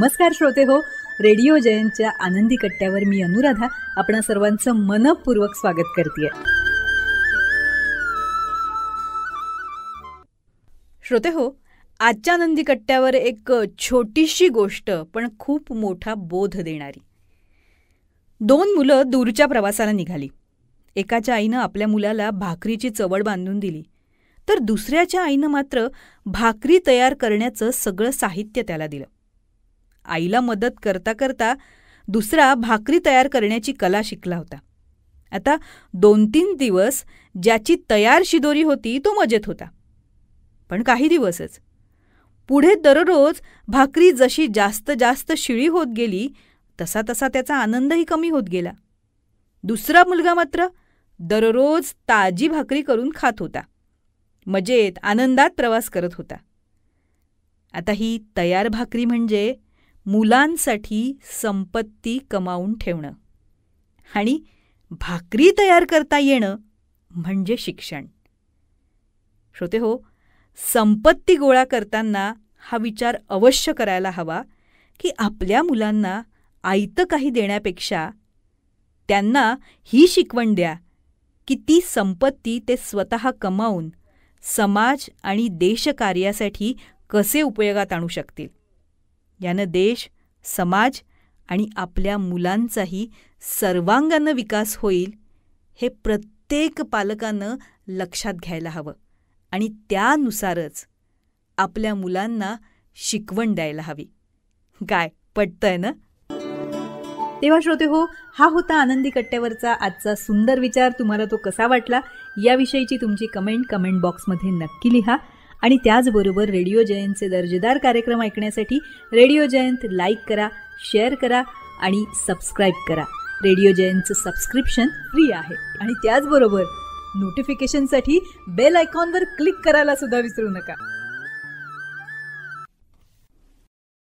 नमस्कार श्रोते हो रेडिओ जयंतच्या आनंदी कट्ट्यावर मी अनुराधा आपण सर्वांचं मनपूर्वक स्वागत करते श्रोते हो आजच्या आनंदी कट्ट्यावर एक छोटीशी गोष्ट पण खूप मोठा बोध देणारी दोन मुलं दूरच्या प्रवासाला निघाली एकाच्या आईनं आपल्या मुलाला भाकरीची चवड बांधून दिली तर दुसऱ्याच्या आईनं मात्र भाकरी तयार करण्याचं सगळं साहित्य त्याला दिलं आईला मदत करता करता दुसरा भाकरी तयार करण्याची कला शिकला होता आता दोन तीन दिवस ज्याची तयार शिदोरी होती तो मजेत होता पण काही दिवसच पुढे दररोज भाकरी जशी जास्त जास्त शिळी होत गेली तसा तसा त्याचा आनंदही कमी होत गेला दुसरा मुलगा मात्र दररोज ताजी भाकरी करून खात होता मजेत आनंदात प्रवास करत होता आता ही तयार भाकरी म्हणजे मुलांसाठी संपत्ती कमावून ठेवणं आणि भाकरी तयार करता येणं म्हणजे शिक्षण श्रोते हो संपत्ती गोळा करताना हा विचार अवश्य करायला हवा की आपल्या मुलांना आयतं काही देण्यापेक्षा त्यांना ही शिकवण द्या की ती संपत्ती ते स्वतः कमावून समाज आणि देशकार्यासाठी कसे उपयोगात आणू शकतील यानं देश समाज आणि आपल्या मुलांचाही सर्वांगानं विकास होईल हे प्रत्येक पालकानं लक्षात घ्यायला हवं आणि त्यानुसारच आपल्या मुलांना शिकवण द्यायला हवी काय पटतंय ना तेव्हा श्रोते हो हा होता आनंदी कट्ट्यावरचा आजचा सुंदर विचार तुम्हाला तो कसा वाटला याविषयीची तुमची कमेंट कमेंट बॉक्समध्ये नक्की लिहा आणि त्याचबरोबर रेडिओ जयंतचे दर्जेदार कार्यक्रम ऐकण्यासाठी रेडिओ जयंत लाईक करा शेअर करा आणि सबस्क्राईब करा रेडिओ जयंतचं सबस्क्रिप्शन फ्री आहे आणि त्याचबरोबर नोटिफिकेशनसाठी बेल आयकॉनवर क्लिक करायला सुद्धा विसरू नका